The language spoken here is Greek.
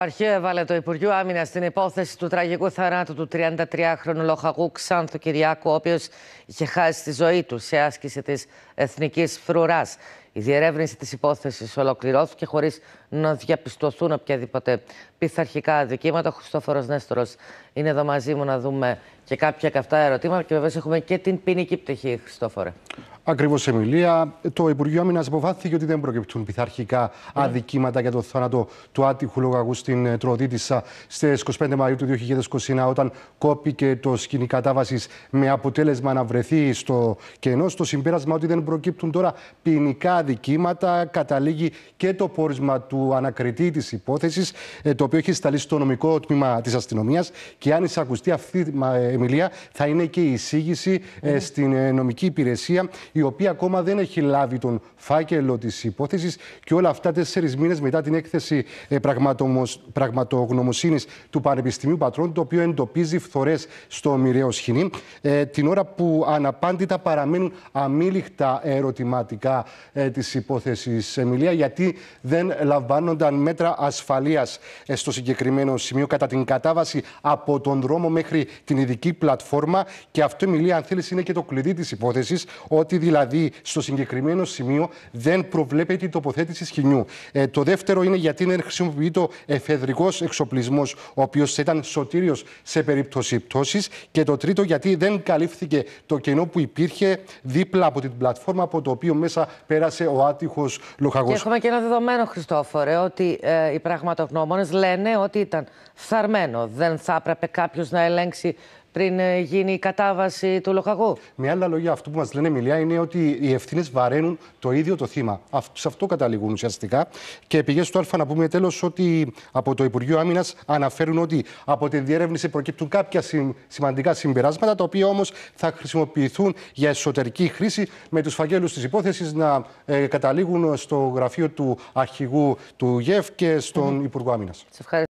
αρχείο έβαλε το Υπουργείο Άμυνας στην υπόθεση του τραγικού θανάτου του 33χρονου λοχαγού Ξάνθου Κυριάκου, ο οποίος είχε χάσει τη ζωή του σε άσκηση της εθνικής φρουράς. Η διερεύνηση της υπόθεσης ολοκληρώθηκε χωρίς να διαπιστωθούν οποιαδήποτε πειθαρχικά αδικήματα. Ο Χριστόφορος Νέστορος είναι εδώ μαζί μου να δούμε και κάποια καυτά ερωτήματα. Και βεβαίως έχουμε και την ποινική πτυχή, Χριστόφορε. Ακριβώς Εμιλία. το Υπουργείο Άμυνας αποφάθηκε ότι δεν προκυπτούν πειθαρχικά yeah. Ναι. αδικήματα για το θάνατο του άτυχου λογαγού στην Τροδίτησα στι 25 Μαου του 2021, όταν κόπηκε το σκηνή κατάβασης με αποτέλεσμα να βρεθεί στο κενό. Στο συμπέρασμα ότι δεν προκύπτουν τώρα ποινικά αδικήματα, καταλήγει και το πόρισμα του ανακριτή της υπόθεσης, ε, το οποίο έχει σταλεί στο νομικό τμήμα της αστυνομίας. Και αν εισακουστεί αυτή η ε, μιλία, θα είναι και η εισήγηση ε, ναι. στην νομική υπηρεσία η οποία ακόμα δεν έχει λάβει τον φάκελο της υπόθεσης και όλα αυτά τέσσερις μήνες μετά την έκθεση ε, πραγματογνωμοσύνης του Πανεπιστημίου Πατρών, το οποίο εντοπίζει φθορές στο μοιραίο σχοινί. Ε, την ώρα που αναπάντητα παραμένουν αμήλικτα ερωτηματικά ε, της υπόθεσης Εμιλία, γιατί δεν λαμβάνονταν μέτρα ασφαλείας στο συγκεκριμένο σημείο κατά την κατάβαση από τον δρόμο μέχρι την ειδική πλατφόρμα. Και αυτό, Εμιλία, αν θέλεις, είναι και το κλειδί της υπόθεσης, ότι δηλαδή στο συγκεκριμένο σημείο δεν προβλέπεται η τοποθέτηση σχοινιού. Ε, το δεύτερο είναι γιατί δεν χρησιμοποιείται εφεδρικός εξοπλισμός, ο οποίος ήταν σωτήριος σε περίπτωση πτώσης. Και το τρίτο, γιατί δεν καλύφθηκε το κενό που υπήρχε δίπλα από την πλατφόρμα από το οποίο μέσα πέρασε ο άτυχος λοχαγός. Έχουμε και ένα δεδομένο, Χριστόφορε, ότι ε, οι πραγματογνώμονες λένε ότι ήταν φθαρμένο. Δεν θα έπρεπε κάποιος να ελέγξει πριν ε, γίνει η κατάβαση του λοχαγού. Με άλλα λόγια, αυτό που μας λένε μιλιά είναι ότι οι ευθύνες βαραίνουν το ίδιο το θύμα. Σε αυτό καταλήγουν ουσιαστικά. Και πηγές του Α να πούμε τέλος ότι από το Υπουργείο Άμυνας αναφέρουν ότι από τη διερεύνηση προκύπτουν κάποια σημαντικά συμπεράσματα, τα οποία όμως θα χρησιμοποιηθούν για εσωτερική χρήση με τους φαγγέλου της υπόθεσης να ε, καταλήγουν στο γραφείο του αρχηγού του ΓΕΦ και στον mm Υπουργό Άμυνας.